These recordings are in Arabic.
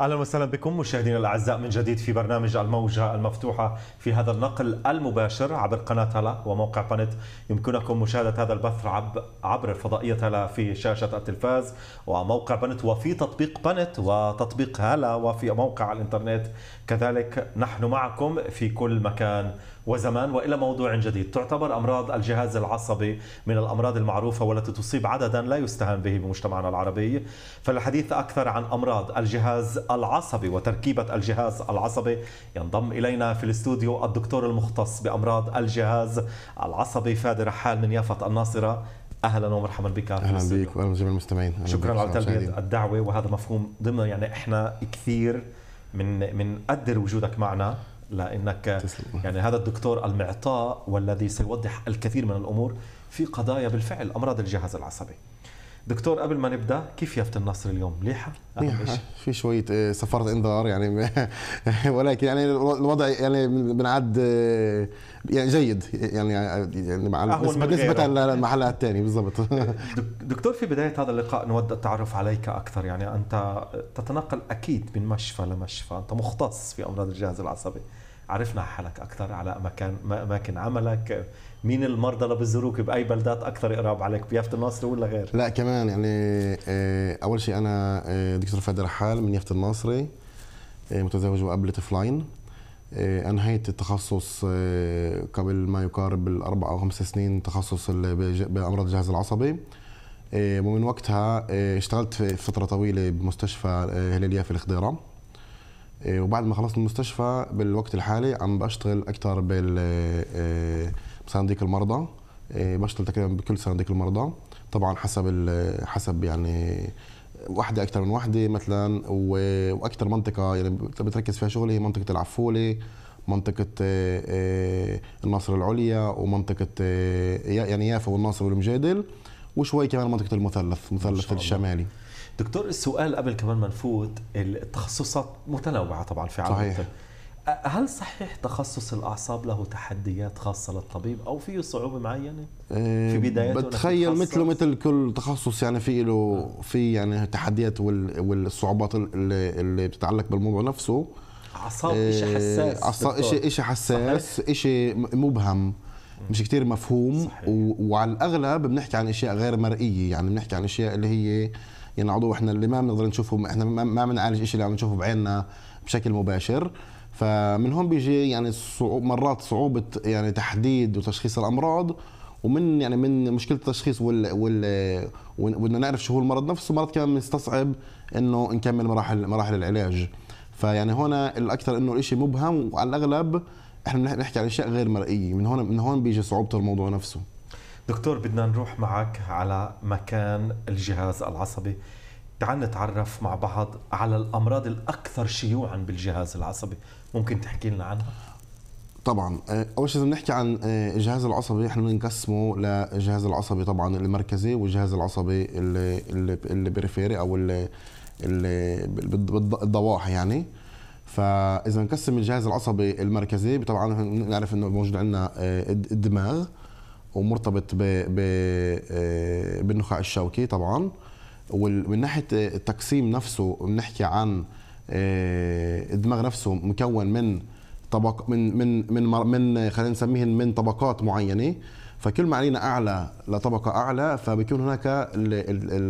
اهلا وسهلا بكم مشاهدينا الاعزاء من جديد في برنامج الموجه المفتوحه في هذا النقل المباشر عبر قناه هلا وموقع بانت يمكنكم مشاهده هذا البث عبر فضائيه هلا في شاشه التلفاز وموقع بانت وفي تطبيق بانت وتطبيق هلا وفي موقع الانترنت كذلك نحن معكم في كل مكان وزمان والى موضوع جديد تعتبر امراض الجهاز العصبي من الامراض المعروفه والتي تصيب عددا لا يستهان به بمجتمعنا العربي فالحديث اكثر عن امراض الجهاز العصبي وتركيبه الجهاز العصبي ينضم الينا في الاستوديو الدكتور المختص بامراض الجهاز العصبي فادي رحال من يافط الناصره اهلا ومرحبا بك اهلا بك واهلا جميع المستمعين شكرا على تلبيه الدعوه وهذا مفهوم ضمن يعني احنا كثير من من قدر وجودك معنا لانك تسلم. يعني هذا الدكتور المعطاء والذي سيوضح الكثير من الامور في قضايا بالفعل امراض الجهاز العصبي دكتور قبل ما نبدا كيف يافت النصر اليوم مليحه في شويه آه، سفاره انذار يعني ولكن يعني الوضع يعني بنعد آه، يعني جيد يعني آه، يعني مع بالنسبه للمحلات الثانيه بالضبط دكتور في بدايه هذا اللقاء نود التعرف عليك اكثر يعني انت تتنقل اكيد من مشفى لمشفى انت مختص في امراض الجهاز العصبي عرفنا حالك اكثر على مكان اماكن عملك مين المرضى اللي بيزوروك باي بلدات اكثر قراب عليك بيافت الناصري ولا غير لا كمان يعني آه، اول شيء انا آه، دكتور فادي رحال من يافت الناصري آه، متزوج وقبل طفلين انهيت التخصص قبل ما يقارب الاربع او خمس سنين تخصص بامراض الجهاز العصبي ومن وقتها اشتغلت فتره طويله بمستشفى هلال في الخضيره إيه، وبعد ما خلصت المستشفى بالوقت الحالي عم بشتغل اكثر بال بصناديق إيه، إيه، المرضى بشتغل تقريبا بكل صناديق المرضى طبعا حسب حسب يعني وحده اكثر من وحده مثلا واكثر منطقه يعني بتركز فيها شغلي هي منطقه العفوله منطقة الناصر العليا ومنطقة يعني يافا والناصر والمجادل وشوي كمان منطقة المثلث مثلث الشمالي دكتور السؤال قبل كمان ما نفوت التخصصات متنوعه طبعا في عالم صحيح. هل صحيح تخصص الاعصاب له تحديات خاصه للطبيب او فيه صعوبه معينه إيه، في بدايته بتخيل مثله مثل كل تخصص يعني في له آه. في يعني تحديات والصعوبات اللي, اللي بتتعلق بالموضوع نفسه اعصاب إيه، شيء حساس اعصاب شيء حساس شيء مبهم مش كتير مفهوم صحيح. وعلى الاغلب بنحكي عن اشياء غير مرئيه يعني بنحكي عن اشياء اللي هي ينعضوا احنا اللي ما بنقدر نشوفه احنا ما بنعالج شيء اللي عم نشوفه بعيننا بشكل مباشر فمن هون بيجي يعني صعوب مرات صعوبه يعني تحديد وتشخيص الامراض ومن يعني من مشكله التشخيص وال وال وبدنا نعرف شو هو المرض نفسه مرات كمان بنستصعب انه نكمل مراحل مراحل العلاج فيعني هون الاكثر انه الشيء مبهم وعلى الاغلب احنا بنحكي عن اشياء غير مرئيه من هون من هون بيجي صعوبه الموضوع نفسه دكتور بدنا نروح معك على مكان الجهاز العصبي تعال نتعرف مع بعض على الامراض الاكثر شيوعا بالجهاز العصبي ممكن تحكي لنا عنها طبعا آه، اول شيء بنحكي عن آه، الجهاز العصبي احنا بنقسمه للجهاز العصبي طبعا المركزي والجهاز العصبي البريفيري او اللي بالضواحي يعني فاذا نقسم الجهاز العصبي المركزي طبعا نعرف انه موجود عندنا آه، الدماغ ومرتبط ب ب آه، بالنخاع الشوكي طبعا ومن ناحيه التقسيم نفسه بنحكي عن آه، الدماغ نفسه مكون من طبق من من من من خلينا نسميهن من طبقات معينه فكل ما علينا اعلى لطبقه اعلى فبيكون هناك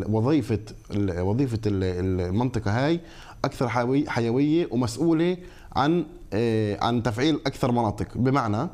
وظيفه وظيفه المنطقه هاي اكثر حيويه ومسؤوله عن آه، عن تفعيل اكثر مناطق بمعنى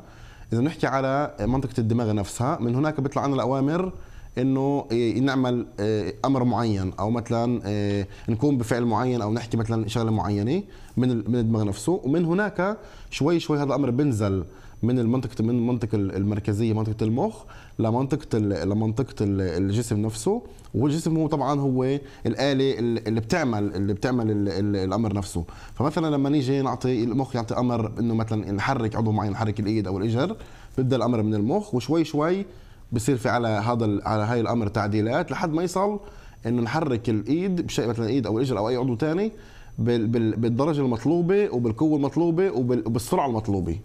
اذا نحكي على منطقه الدماغ نفسها من هناك بيطلع عنا الاوامر انه إيه، نعمل إيه، امر معين او مثلا إيه، نكون بفعل معين او نحكي مثلا شغله معينه من من الدماغ نفسه ومن هناك شوي شوي هذا الامر بنزل من المنطقه من المنطقه المركزيه منطقه المخ لمنطقه لمنطقه الجسم نفسه والجسم هو طبعا هو الاله اللي بتعمل اللي بتعمل الامر نفسه فمثلا لما نيجي نعطي المخ يعطي امر انه مثلا نحرك عضو معين نحرك الايد او الاجر بيبدا الامر من المخ وشوي شوي بصير في على هذا على هاي الامر تعديلات لحد ما يصل انه نحرك الايد بشيء مثلا ايد او الاجر او اي عضو ثاني بالدرجه المطلوبه وبالقوه المطلوبه وبالسرعه المطلوبه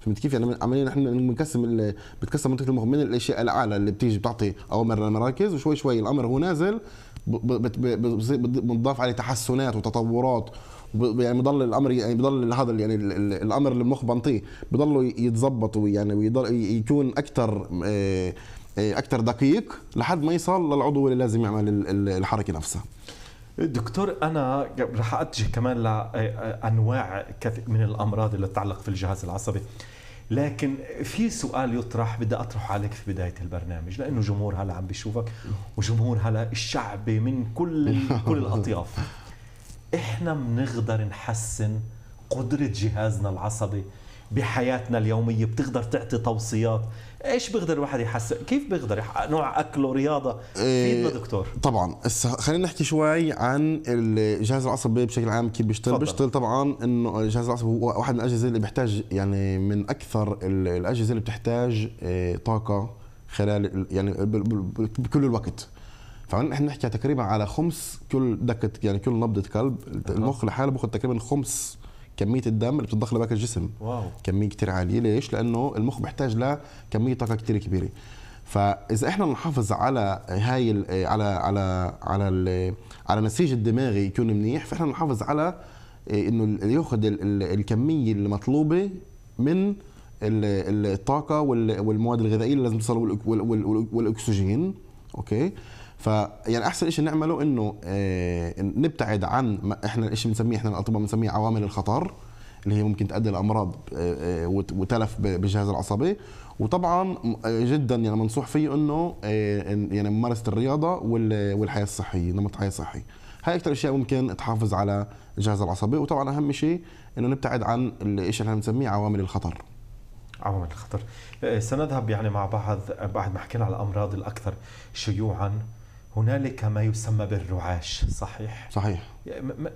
فهمت كيف يعني عمليا احنا بنقسم بتقسم منطقه المخ من الاشياء الاعلى اللي بتيجي بتعطي اوامر للمراكز وشوي شوي الامر هو نازل بنضاف عليه تحسنات وتطورات يعني بضل الامر يعني بضل هذا يعني الامر اللي المخ بنطيه بضل يتظبط ويعني ويضل يكون اكثر اكثر آه، آه، دقيق لحد ما يصل للعضو اللي لازم يعمل الحركه نفسها دكتور انا رح اتجه كمان لانواع آه، آه، كثير من الامراض اللي تتعلق في الجهاز العصبي لكن في سؤال يطرح بدي اطرحه عليك في بدايه البرنامج لانه جمهور هلا عم بيشوفك وجمهور هلا الشعبي من كل كل الاطياف احنا بنقدر نحسن قدره جهازنا العصبي بحياتنا اليوميه بتقدر تعطي توصيات ايش بيقدر الواحد يحسن كيف بيقدر نوع اكله رياضه فيدنا إيه، دكتور طبعا خلينا نحكي شوي عن الجهاز العصبي بشكل عام كيف بيشتغل بيشتغل طبعا انه الجهاز العصبي هو واحد من الاجهزه اللي بيحتاج يعني من اكثر الاجهزه اللي بتحتاج إيه، طاقه خلال يعني بكل الوقت فعلا احنا بنحكي تقريبا على خمس كل دكه يعني كل نبضه كلب المخ لحاله بياخذ تقريبا خمس كميه الدم اللي بتتضخ لباقي الجسم واو. كميه كتير عاليه ليش لانه المخ بيحتاج لكميه طاقه كتير كبيره فاذا احنا نحافظ على هاي آه، على على على على على, آه، على نسيج الدماغي يكون منيح فاحنا نحافظ على آه، انه ياخذ الكميه المطلوبه من الطاقه والمواد الغذائيه اللي لازم تصل والاكسجين اوكي فيعني احسن شيء نعمله انه آه، نبتعد عن احنا الشيء بنسميه احنا الاطباء بنسميه عوامل الخطر اللي هي ممكن تؤدي لامراض آه، آه، وتلف بالجهاز العصبي وطبعا جدا يعني منصوح فيه انه يعني ممارسه الرياضه والحياه الصحيه نمط حياه صحي هاي اكثر اشياء ممكن تحافظ على الجهاز العصبي وطبعا اهم شيء انه نبتعد عن الشيء اللي بنسميه عوامل الخطر عوامل الخطر سنذهب يعني مع بعض بعد ما حكينا على الامراض الاكثر شيوعا هنالك ما يسمى بالرعاش صحيح صحيح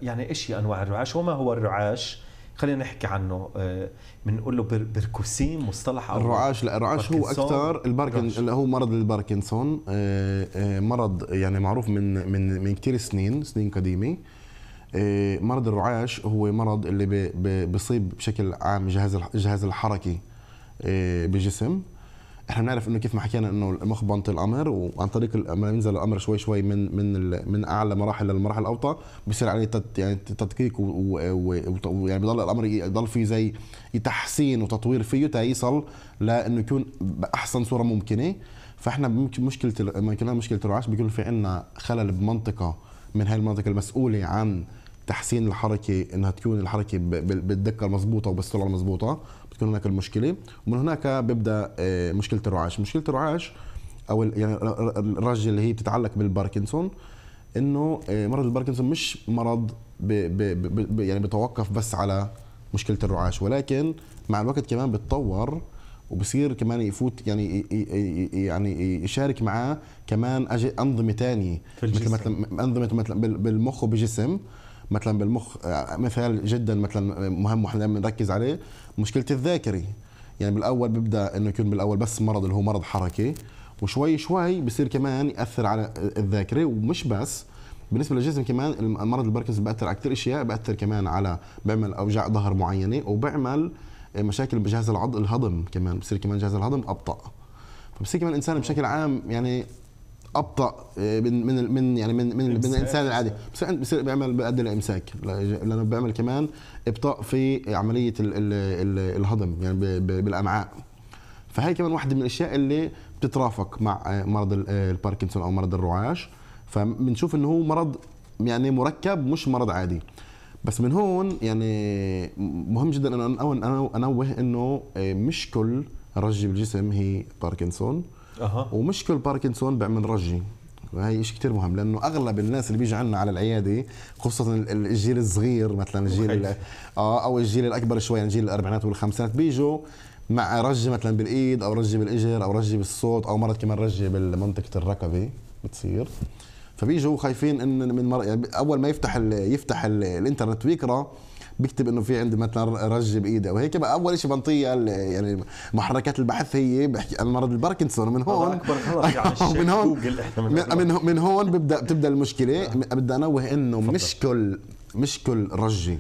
يعني ايش هي انواع الرعاش وما هو الرعاش خلينا نحكي عنه آه، بنقول له بركوسين مصطلح أو الرعاش لا الرعاش هو اكثر الباركن اللي هو مرض الباركنسون آه، آه، مرض يعني معروف من من من كثير سنين سنين قديمه مرض الرعاش هو مرض اللي بيصيب بشكل عام جهاز الجهاز الحركي بجسم احنا بنعرف انه كيف ما حكينا انه المخ بنطي الامر وعن طريق ما ينزل الامر شوي شوي من من من اعلى مراحل للمراحل الاوطى بصير عليه تت يعني تدقيق ويعني بضل الامر يضل فيه زي تحسين وتطوير فيه تا يصل لانه يكون باحسن صوره ممكنه فاحنا مشكله مشكله الرعاش بيكون في عندنا خلل بمنطقه من هاي المنطقه المسؤوله عن تحسين الحركه انها تكون الحركه بالدقه المضبوطه وبالسرعه المضبوطه بتكون هناك المشكله ومن هناك بيبدا آه، مشكله الرعاش مشكله الرعاش او يعني الرج اللي هي بتتعلق بالباركنسون انه آه، مرض الباركنسون مش مرض بي بي بي يعني بتوقف بس على مشكله الرعاش ولكن مع الوقت كمان بتطور وبصير كمان يفوت يعني يعني يشارك معاه كمان انظمه ثانيه مثل مثلا انظمه مثلا بالمخ وبجسم مثلا بالمخ آه، مثال جدا مثلا مهم واحنا دائما بنركز عليه مشكله الذاكره يعني بالاول بيبدا انه يكون بالاول بس مرض اللي هو مرض حركي وشوي شوي بصير كمان ياثر على الذاكره ومش بس بالنسبه للجسم كمان مرض البركنز بياثر على كثير اشياء بياثر كمان على بيعمل اوجاع ظهر معينه وبيعمل مشاكل بجهاز العض الهضم كمان بصير كمان جهاز الهضم ابطا فبصير كمان الانسان بشكل عام يعني ابطا آه، من من من يعني من من, من الانسان العادي بس بصير بيعمل بقدر الامساك لانه بيعمل كمان ابطاء في عمليه الـ الـ الـ الهضم يعني بالامعاء فهي كمان واحده من الاشياء اللي بتترافق مع آه، مرض آه، الباركنسون او مرض الرعاش فبنشوف انه هو مرض يعني مركب مش مرض عادي بس من هون يعني مهم جدا انه انوه انه مش كل رجه بالجسم هي باركنسون أه. ومش كل باركنسون بيعمل رجي وهي شيء كثير مهم لانه اغلب الناس اللي بيجي عندنا على العياده خصوصا الجيل الصغير مثلا الجيل اه او الجيل الاكبر شوي يعني جيل الاربعينات والخمسينات بيجوا مع رجه مثلا بالايد او رجه بالاجر او رجه بالصوت او مرات كمان رجه بمنطقه الركبه بتصير فبيجوا خايفين ان من مر... يعني اول ما يفتح ال... يفتح ال... الانترنت ويقرا بيكتب انه في عندي مثلا رج بايده وهيك بقى اول شيء بنطيه يعني محركات البحث هي بحكي عن مرض الباركنسون من هون يعني من هون من, من هون ببدا بتبدا المشكله نعم. بدي انوه انه مش كل مش كل رجه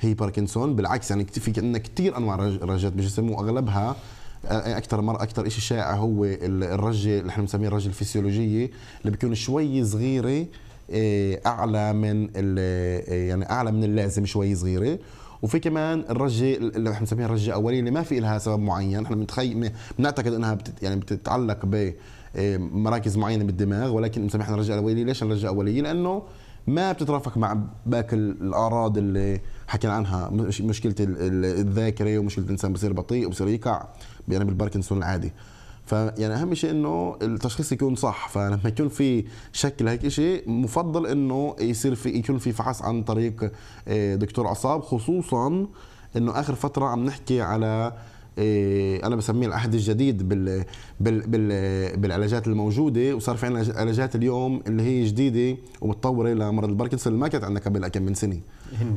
هي باركنسون بالعكس يعني في عندنا كثير انواع رجات بالجسم واغلبها آه، آه، اكثر مر اكثر شيء شائع هو الرجه اللي احنا بنسميها الرجه الفسيولوجيه اللي بتكون شوي صغيره إيه، اعلى من إيه، يعني اعلى من اللازم شوي صغيره وفي كمان الرجه اللي احنا بنسميها الرجه الاوليه اللي ما في لها سبب معين احنا بنتخيل بنعتقد انها بتت يعني بتتعلق بمراكز إيه، معينه بالدماغ ولكن بنسميها احنا الرجه الاوليه ليش الرجه الاوليه لانه ما بتترافق مع باقي الاعراض اللي حكينا عنها مشكله الذاكره ومشكله الانسان بصير بطيء وبصير يقع يعني بالباركنسون العادي فيعني اهم شيء انه التشخيص يكون صح فلما يكون في شك لهيك شيء مفضل انه يصير في يكون في فحص عن طريق آه، دكتور اعصاب خصوصا انه اخر فتره عم نحكي على إيه، انا بسميه العهد الجديد بال بال بال بالعلاجات الموجوده وصار في عندنا علاجات اليوم اللي هي جديده ومتطوره لمرض الباركنسون اللي ما كانت عندنا قبل كم من سنه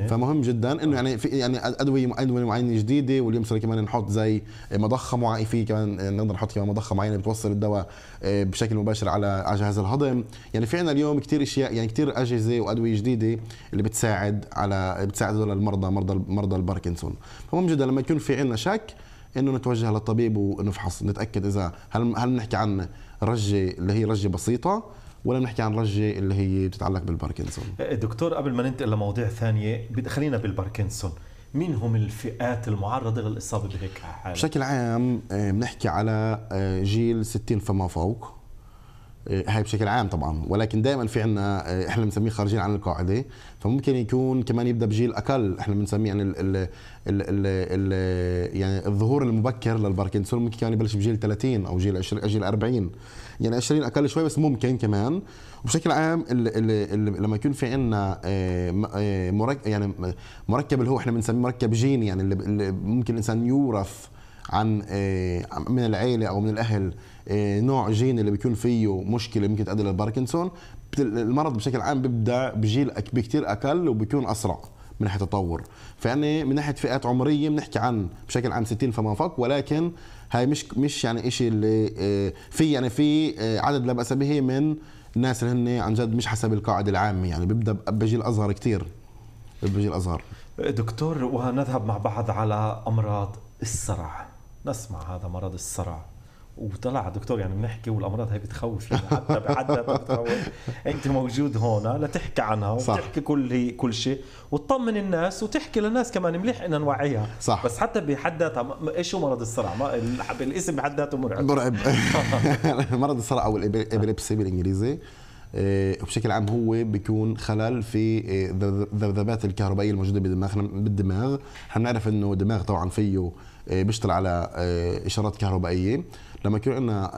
فمهم جدا انه آه. يعني في يعني ادويه ادويه معينه جديده واليوم صار كمان نحط زي مضخه معينه في كمان نقدر نحط كمان مضخه معينه بتوصل الدواء آه، بشكل مباشر على على جهاز الهضم يعني في عندنا اليوم كثير اشياء يعني كثير اجهزه وادويه جديده اللي بتساعد على بتساعد هدول المرضى مرضى مرضى الباركنسون فمهم جدا لما يكون في عندنا شك انه نتوجه للطبيب ونفحص نتاكد اذا هل هل بنحكي عن رجه اللي هي رجه بسيطه ولا بنحكي عن رجه اللي هي بتتعلق بالباركنسون أه، دكتور قبل ما ننتقل لمواضيع ثانيه خلينا بالباركنسون مين هم الفئات المعرضه للاصابه بهيك حاله بشكل عام أه، بنحكي على أه، جيل 60 فما فوق آه، هاي بشكل عام طبعا ولكن دائما في عنا آه، احنا بنسميه خارجين عن القاعده فممكن يكون كمان يبدا بجيل اقل احنا بنسميه يعني ال ال ال الـ يعني الظهور المبكر للباركنسون ممكن كمان يبلش بجيل 30 او جيل 20 جيل 40 يعني 20 اقل شوي بس ممكن كمان وبشكل عام ال ال الـ لما يكون في عنا آه، مركب يعني مركب اللي هو احنا بنسميه مركب جيني يعني اللي ممكن الانسان يورث عن من العيله او من الاهل إيه، نوع جين اللي بيكون فيه مشكله ممكن تؤدي للباركنسون المرض بشكل عام بيبدا بجيل بكثير اقل وبيكون اسرع من ناحيه التطور فيعني من ناحيه فئات عمريه بنحكي عن بشكل عام 60 فما فوق ولكن هاي مش مش يعني شيء اللي إيه، في يعني في إيه، عدد لا باس به من الناس اللي هن عن جد مش حسب القاعده العامه يعني بيبدا بجيل اصغر كثير بجيل اصغر دكتور ونذهب مع بعض على امراض الصرع نسمع هذا مرض الصرع وطلع دكتور يعني بنحكي والامراض هي بتخوف يعني حتى حتى بتخوف انت موجود هون لتحكي عنها وتحكي كل كل شيء وتطمن الناس وتحكي للناس كمان مليح ان نوعيها صح بس حتى بحد ذاتها ايش هو مرض الصرع؟ ما الاسم بحد ذاته مرعب مرعب مرض الصرع او الابيليبسي بالانجليزي وبشكل آه، عام هو بيكون خلل في الذبذبات آه، الكهربائيه الموجوده بدماغنا بالدماغ حنعرف انه الدماغ طبعا فيه آه، بيشتغل على اشارات كهربائيه لما يكون عندنا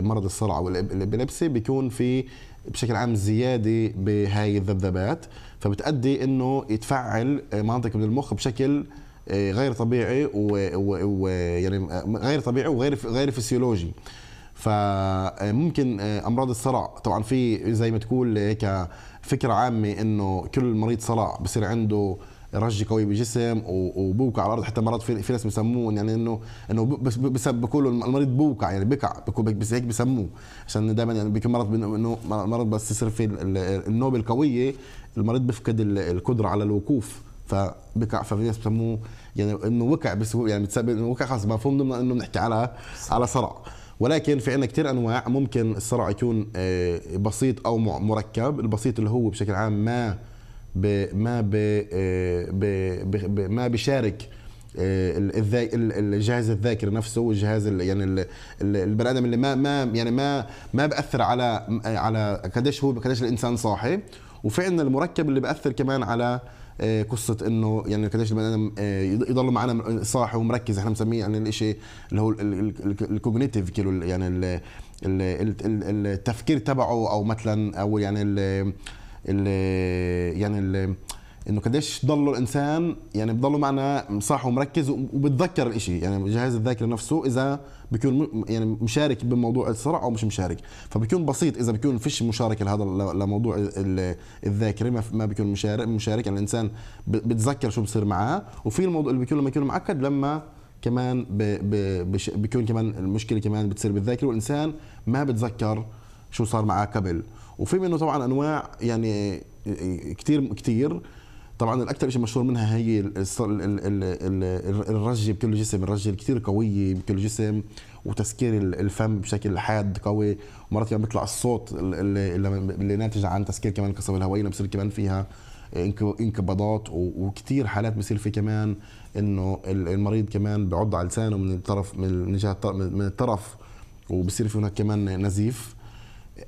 مرض الصرع والابلبسي بيكون في بشكل عام زياده بهاي الذبذبات فبتؤدي انه يتفعل منطقه من المخ بشكل غير طبيعي ويعني غير طبيعي وغير غير فسيولوجي فممكن آه، امراض الصرع طبعا في زي ما تقول هيك فكره عامه انه كل مريض صرع بصير عنده رج قوي بالجسم وبوقع على الارض حتى مرات في, في ناس بسموه يعني انه انه بس بقولوا المريض بوقع يعني بكع بس هيك بسموه عشان دائما يعني بكل مرض انه مرض بس يصير في النوبه القويه المريض بفقد القدره على الوقوف فبكع ففي ناس بسموه يعني انه وقع بس يعني بتسبب انه وقع خلص مفهوم ضمن انه بنحكي على على صرع ولكن في عنا كثير انواع ممكن الصرع يكون آه، بسيط او مركب البسيط اللي هو بشكل عام ما بـ ما بـ آه، بـ ما بيشارك آه، الجهاز الذاكري نفسه والجهاز يعني البني ادم اللي ما ما يعني ما ما باثر على على قديش هو قديش الانسان صاحي وفي عندنا المركب اللي باثر كمان على آه، قصه انه يعني قديش البني ادم آه، يضل معنا صاحي ومركز احنا بنسميه يعني الشيء اللي هو الكوجنيتيف كيلو يعني التفكير تبعه او مثلا او يعني ال يعني ال انه قديش ضلوا الانسان يعني بضلوا معنا صح ومركز وبتذكر الاشي يعني جهاز الذاكره نفسه اذا بكون يعني مشارك بموضوع الصرع او مش مشارك فبيكون بسيط اذا بكون فيش مشاركه لهذا لموضوع الذاكره ما بكون مشارك مشارك يعني الانسان بتذكر شو بصير معاه وفي الموضوع اللي بيكون لما يكون معقد لما كمان بيكون كمان المشكله كمان بتصير بالذاكره والانسان ما بتذكر شو صار معاه قبل وفي منه طبعا انواع يعني كثير كثير طبعا الاكثر شيء مشهور منها هي الرجه بكل جسم الرجه كثير قويه بكل جسم وتسكير الفم بشكل حاد قوي ومرات كمان بيطلع الصوت اللي, ناتج عن تسكير كمان القصبه الهوائيه بصير كمان فيها انقباضات وكثير حالات بصير في كمان انه المريض كمان بعض على لسانه من الطرف من جهه من الطرف وبصير في هناك كمان نزيف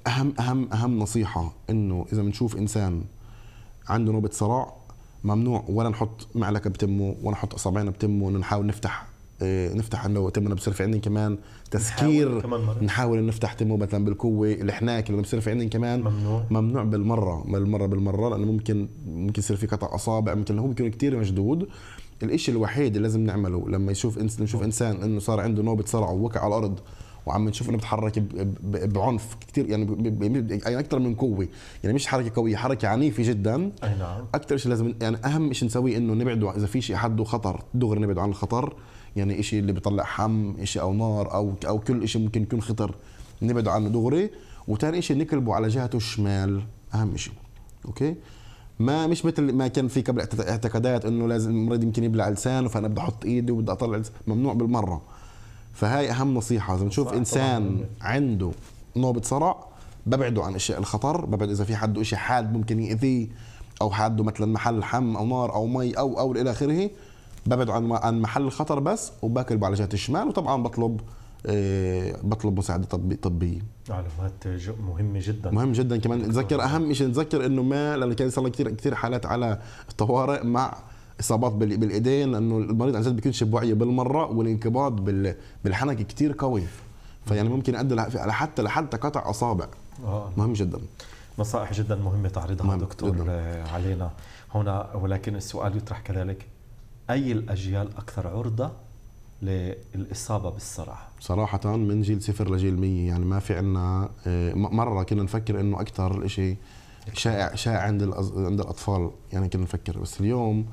اهم اهم اهم نصيحه انه اذا بنشوف انسان عنده نوبه صراع ممنوع ولا نحط معلقه بتمه ولا نحط اصابعنا بتمه انه نحاول نفتح آه، نفتح انه تمنا بصير في عندنا كمان تسكير نحاول, نحاول نفتح تمه مثلا بالقوه الحناك اللي بصير في عندنا كمان ممنوع ممنوع بالمره بالمره بالمره لانه ممكن ممكن يصير في قطع اصابع ممكن هو بيكون كثير مشدود الشيء الوحيد اللي لازم نعمله لما يشوف نشوف انسان انه صار عنده نوبه صرع ووقع على الارض وعم نشوف انه بتحرك بعنف كثير يعني, يعني, يعني اكثر من قوه يعني مش حركه قويه حركه عنيفه جدا اي نعم اكثر شيء لازم يعني اهم شيء نسويه انه نبعده اذا في شيء حده خطر دغري نبعد عن الخطر يعني شيء اللي بيطلع حم شيء او نار او او كل شيء ممكن يكون خطر نبعده عنه دغري وثاني شيء نقلبه على جهته الشمال اهم شيء اوكي ما مش مثل ما كان في قبل اعتقادات انه لازم المريض يمكن يبلع لسانه فانا بدي احط ايدي وبدي اطلع ممنوع بالمره فهاي اهم نصيحه اذا بنشوف انسان عنده نوبه صرع ببعده عن اشياء الخطر ببعد اذا في حد شيء حاد ممكن ياذيه او حاده مثلا محل حم او نار او مي او او الى اخره ببعد عن عن محل الخطر بس وباكل جهه الشمال وطبعا بطلب إيه بطلب مساعده طبي طبيه معلومات مهمه جدا مهم جدا كمان نتذكر اهم شيء نتذكر انه ما لانه كان صار كثير كثير حالات على الطوارئ مع اصابات بالايدين لانه المريض عن جد بيكونش بوعيه بالمره والانقباض بالحنكه كثير قوي فيعني ممكن يؤدي لحتى لحتى قطع اصابع آه. مهم جدا نصائح جدا مهمه تعرضها مهم دكتور جداً. آه، علينا هنا ولكن السؤال يطرح كذلك اي الاجيال اكثر عرضه للاصابه بالصرع صراحه من جيل صفر لجيل 100 يعني ما في عندنا آه، مره كنا نفكر انه اكثر شيء شائع شائع عند عند الاطفال يعني كنا نفكر بس اليوم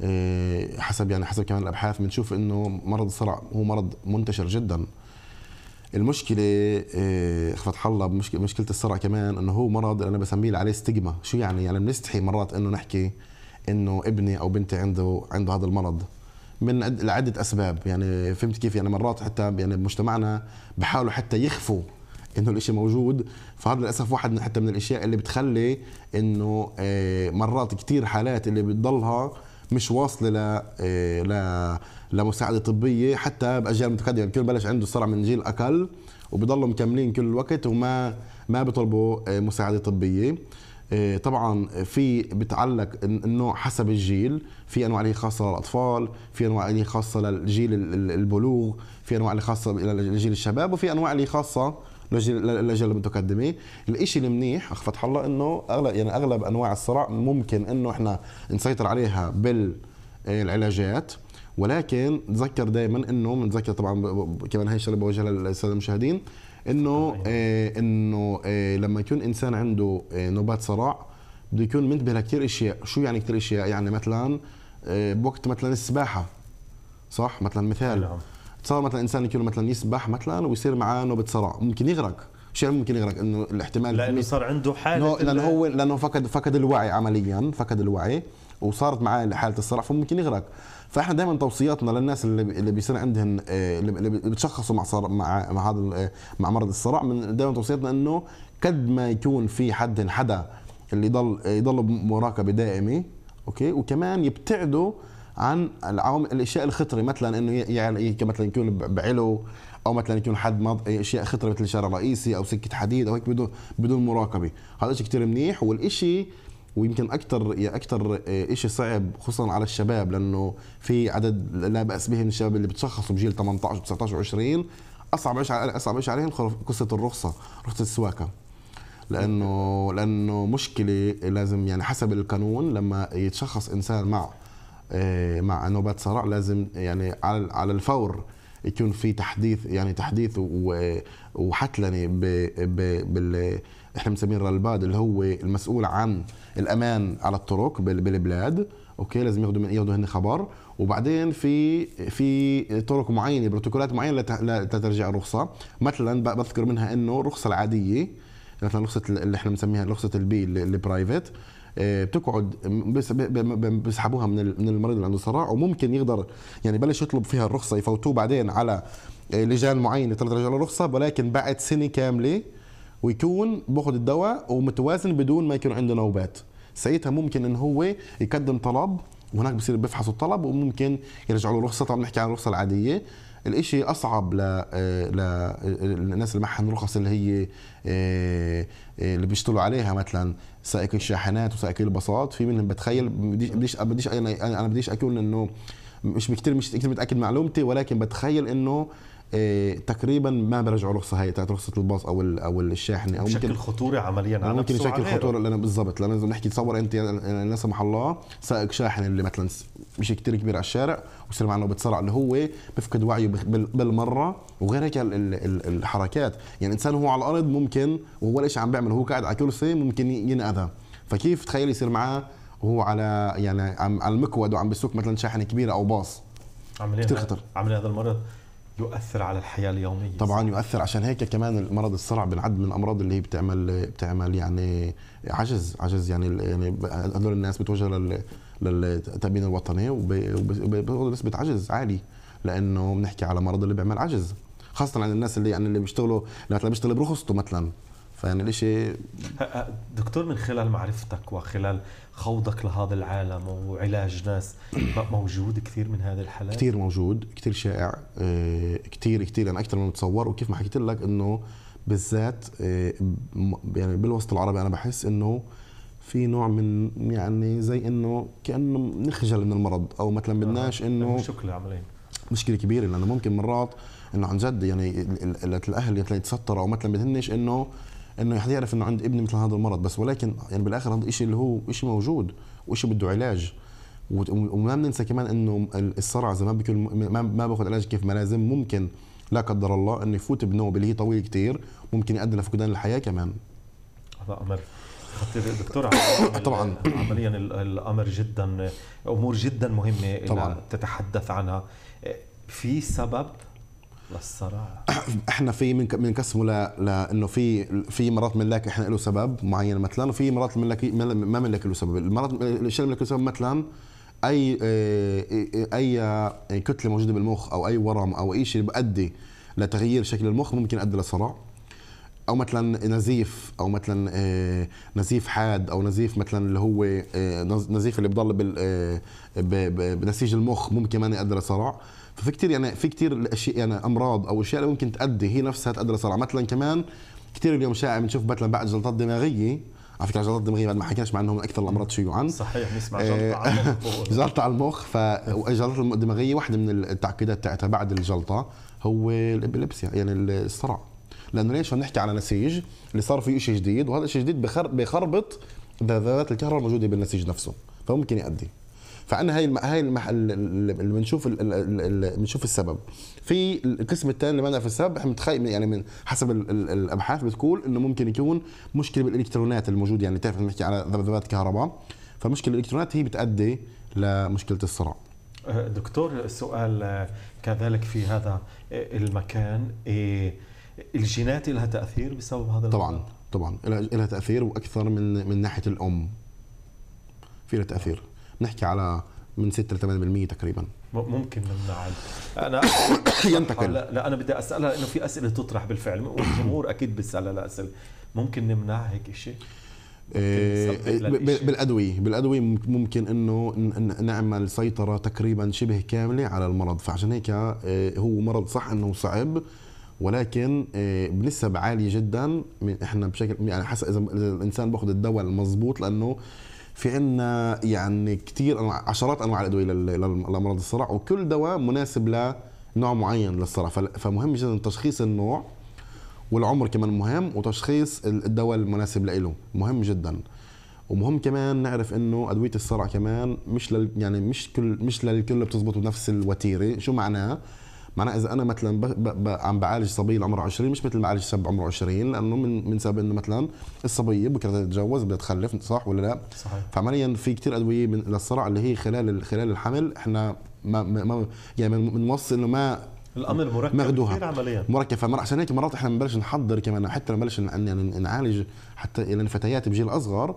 آه، حسب يعني حسب كمان الابحاث بنشوف انه مرض الصرع هو مرض منتشر جدا المشكله آه، فتح الله مشكله الصرع كمان انه هو مرض انا بسميه عليه ستيغما شو يعني يعني بنستحي مرات انه نحكي انه ابني او بنتي عنده عنده هذا المرض من لعده اسباب يعني فهمت كيف يعني مرات حتى يعني بمجتمعنا بحاولوا حتى يخفوا انه الاشي موجود فهذا للاسف واحد حتى من الاشياء اللي بتخلي انه آه، مرات كثير حالات اللي بتضلها مش واصله ل آه، ل لمساعده طبيه حتى باجيال متقدمه بكل بلش عنده صرع من جيل اقل وبضلوا مكملين كل الوقت وما ما بيطلبوا آه، مساعده طبيه آه، طبعا في بتعلق انه حسب الجيل في انواع اللي خاصه للاطفال في انواع اللي خاصه للجيل البلوغ في انواع اللي خاصه للجيل الشباب وفي انواع اللي خاصه لاجل المتقدمين الإشي المنيح اخ فتح الله انه اغلب يعني اغلب انواع الصرع ممكن انه احنا نسيطر عليها بالعلاجات إيه، ولكن تذكر دائما انه بنتذكر طبعا كمان هي الشغله بوجهها للساده المشاهدين انه إيه انه إيه لما يكون انسان عنده إيه نوبات صرع بده يكون منتبه لكثير اشياء، شو يعني كثير اشياء؟ يعني مثلا إيه بوقت مثلا السباحه صح؟ مثلا مثال نعم. تصور مثلا انسان كيلو مثلا يسبح مثلا ويصير معاه نوبه صرع ممكن يغرق شيء يعني ممكن يغرق انه الاحتمال لانه صار عنده حاله لانه هو لانه فقد فقد الوعي عمليا فقد الوعي وصارت معاه حاله الصرع فممكن يغرق فاحنا دائما توصياتنا للناس اللي اللي بيصير عندهم آه، اللي بتشخصوا مع صار مع مع هذا آه، مع مرض الصرع من دائما توصياتنا انه قد ما يكون في حد حدا اللي يضل يضل بمراقبه دائمه اوكي وكمان يبتعدوا عن العوامل الاشياء الخطره مثلا انه يعني مثلا يكون بعلو او مثلا يكون حد مض... اشياء خطره مثل شارع رئيسي او سكه حديد او هيك بدون بدون مراقبه هذا شيء كثير منيح والشيء ويمكن اكثر اكثر آه، شيء صعب خصوصا على الشباب لانه في عدد لا باس به من الشباب اللي بتشخصوا بجيل 18 19 و20 اصعب شيء اصعب شيء عليهم قصه الرخصه رخصه السواكه لانه لانه مشكله لازم يعني حسب القانون لما يتشخص انسان مع إيه، مع نوبات صراع لازم يعني على على الفور يكون في تحديث يعني تحديث وحتلني يعني بال احنا بنسميه الرلباد اللي هو المسؤول عن الامان على الطرق بالبلاد اوكي لازم ياخذوا ياخذوا هن خبر وبعدين في في طرق معينه بروتوكولات معينه لترجع الرخصه مثلا بذكر منها انه الرخصه العاديه مثلا رخصه اللي احنا بنسميها رخصه البي البرايفت آه، بتقعد بيسحبوها من المريض اللي عنده صراع وممكن يقدر يعني بلش يطلب فيها الرخصه يفوتوه بعدين على آه، لجان معينه ثلاث رجال الرخصه ولكن بعد سنه كامله ويكون باخذ الدواء ومتوازن بدون ما يكون عنده نوبات ساعتها ممكن ان هو يقدم طلب وهناك بصير بيفحصوا الطلب وممكن يرجعوا له رخصه طبعا بنحكي عن الرخصه العاديه الإشي أصعب ل آه، آه، للناس اللي معهم رخص اللي هي آه، اللي بيشتغلوا عليها مثلا سائقي الشاحنات وسائقي الباصات في منهم بتخيل بديش بديش انا بديش اقول انه مش كثير مش كثير متاكد معلومتي ولكن بتخيل انه إيه، تقريبا ما بيرجعوا رخصه هي تاعت رخصه الباص او او الشاحنه او بشكل خطوري عمليا على ممكن يشكل خطوره لانه بالضبط لانه لازم نحكي تصور انت لا سمح الله سائق شاحنه اللي مثلا مش كتير كبير على الشارع وصير معنا بتسرع اللي هو بفقد وعيه بالمره وغير هيك الحركات يعني انسان هو على الارض ممكن وهو شيء عم بيعمل هو قاعد على كرسي ممكن ينأذى فكيف تخيل يصير معاه وهو على يعني على المكود وعم بسوق مثلا شاحنه كبيره او باص عمليا كثير خطر عمليا هذا المرض يؤثر على الحياه اليوميه طبعا يؤثر عشان هيك كمان مرض الصرع بنعد من الامراض اللي هي بتعمل بتعمل يعني عجز عجز يعني يعني هذول الناس بتوجه للتامين الوطني ونسبه عجز عالي لانه بنحكي على مرض اللي بيعمل عجز خاصه عند يعني الناس اللي يعني اللي بيشتغلوا مثلا بيشتغل برخصته مثلا فيعني الشيء دكتور من خلال معرفتك وخلال خوضك لهذا العالم وعلاج ناس موجود كثير من هذه الحالات كثير موجود كثير شائع آه، كثير كثير يعني اكثر من متصور وكيف ما حكيت لك انه بالذات آه، يعني بالوسط العربي انا بحس انه في نوع من يعني زي انه كانه نخجل من المرض او مثلا بدناش آه، انه شكل عمليا مشكله كبيره لانه ممكن مرات انه عن جد يعني الاهل يتستروا او مثلا بدهنش انه انه حد يعرف انه عند ابني مثل هذا المرض بس ولكن يعني بالاخر هذا الشيء اللي هو شيء موجود وشيء بده علاج وما بننسى كمان انه الصرع اذا ما بكل ما باخذ علاج كيف ما لازم ممكن لا قدر الله انه يفوت بنوبه اللي هي طويله كثير ممكن يؤدي لفقدان الحياه كمان هذا امر خطير دكتور طبعا عمليا الامر جدا امور جدا مهمه طبعا تتحدث عنها في سبب والصراع احنا في من ل... لانه في في مرات بنلاقي احنا له سبب معين مثلا وفي مرات بنلاقي ما بنلاقي له سبب المرات الشيء اللي له سبب مثلا اي آه، اي كتله موجوده بالمخ او اي ورم او اي شيء بيؤدي لتغيير شكل المخ ممكن يؤدي لصراع او مثلا نزيف او مثلا آه، نزيف حاد او نزيف مثلا اللي هو آه، نزيف اللي بضل بنسيج المخ ممكن ما يؤدي لصرع ففي كثير يعني في كثير اشياء يعني امراض او اشياء ممكن تؤدي هي نفسها تؤدي لصرع مثلا كمان كثير اليوم شائع بنشوف مثلا بعد جلطات دماغيه على فكره جلطات دماغيه بعد ما حكيناش مع انه من اكثر الامراض شيوعا صحيح بنسمع آه، جلطه على المخ جلطه على المخ الدماغيه واحده من التعقيدات تاعتها بعد الجلطه هو الابيلبسيا يعني الصرع لانه ليش نحكي على نسيج اللي صار فيه شيء جديد وهذا الشيء الجديد بخربط ذرات الكهرباء الموجوده بالنسيج نفسه فممكن يؤدي فانا هاي هاي اللي بنشوف بنشوف السبب في القسم الثاني اللي ما نعرف السبب احنا متخيل يعني من حسب ال ال الابحاث بتقول انه ممكن يكون مشكله بالالكترونات الموجوده يعني تعرف نحكي على ذبذبات كهرباء فمشكله الالكترونات هي بتؤدي لمشكله الصراع أه، دكتور السؤال آه، كذلك في هذا آه، المكان إيه، الجينات لها تاثير بسبب هذا طبعا الموضوع؟ طبعا لها تاثير واكثر من من ناحيه الام في لها تاثير نحكي على من 6 ل 8% تقريبا ممكن نمنع نعم. انا ينتقل لا, لا انا بدي اسالها انه في اسئله تطرح بالفعل والجمهور اكيد لا لاسئله ممكن نمنع هيك شيء إيه، إيه، بالادويه بالادويه ممكن انه نعمل سيطره تقريبا شبه كامله على المرض فعشان هيك إيه، هو مرض صح انه صعب ولكن بنسب عاليه جدا احنا بشكل يعني حسب اذا الانسان باخذ الدواء المضبوط لانه في عنا يعني كثير أنواع عشرات انواع الادويه لامراض الصرع وكل دواء مناسب لنوع معين للصرع فمهم جدا تشخيص النوع والعمر كمان مهم وتشخيص الدواء المناسب له مهم جدا ومهم كمان نعرف انه ادويه الصرع كمان مش لل يعني مش كل مش للكل بتزبط بنفس الوتيره شو معناه معناها اذا انا مثلا ب... ب... ب... عم بعالج صبي عمره 20 مش مثل ما بعالج شاب عمره 20 لانه من من سبب انه مثلا الصبيه بكره تتجوز بدها تخلف صح ولا لا؟ صحيح فعمليا في كثير ادويه من... للصرع اللي هي خلال خلال الحمل احنا ما, ما... يعني بنوصي انه ما الامر مركب ماخدوها. كثير عمليا مركب فعشان هيك مرات احنا بنبلش نحضر كمان حتى بنبلش يعني نعالج حتى يعني الفتيات بجيل اصغر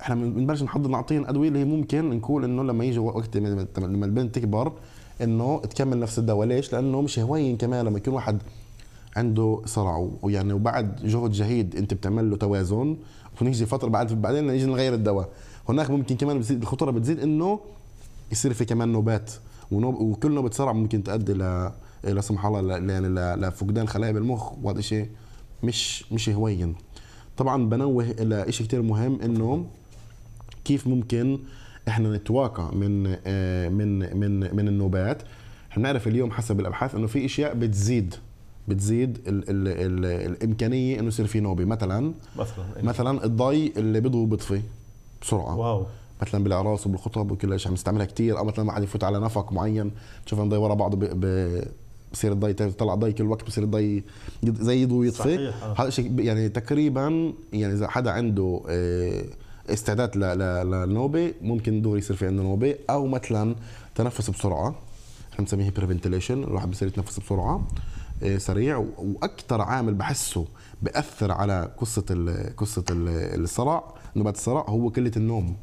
احنا بنبلش نحضر نعطيهم ادويه اللي هي ممكن نقول انه لما يجي وقت لما البنت تكبر انه تكمل نفس الدواء ليش لانه مش هوين كمان لما يكون واحد عنده صرع ويعني وبعد جهد جهيد انت بتعمل له توازن ونيجي فتره بعد بعدين نيجي نغير الدواء هناك ممكن كمان بتزيد الخطوره بتزيد انه يصير في كمان نوبات ونوب وكل نوبه صرع ممكن تؤدي ل لا سمح الله يعني لفقدان خلايا بالمخ وهذا شيء مش مش هوين طبعا بنوه الى شيء كثير مهم انه كيف ممكن احنا نتواقع من آه، من من من النوبات احنا بنعرف اليوم حسب الابحاث انه في اشياء بتزيد بتزيد الـ الـ الـ الامكانيه انه يصير في نوبه مثلا مثلا إيه. مثلا الضي اللي بيضوي بيطفي بسرعه واو مثلا بالاعراس وبالخطب وكل شيء عم نستعملها كثير او مثلا ما عاد يفوت على نفق معين تشوف الضي ورا بعضه بصير الضي طلع ضي كل وقت بصير الضي زي يضوي يطفي آه. هذا الشيء يعني تقريبا يعني اذا حدا عنده آه استعداد للنوبه ممكن دور يصير في عندنا نوبه او مثلا تنفس بسرعه احنا بنسميه بريفنتليشن الواحد بصير يتنفس بسرعه آه، سريع واكثر عامل بحسه بأثر على قصه قصه الصرع نوبات الصرع هو قله النوم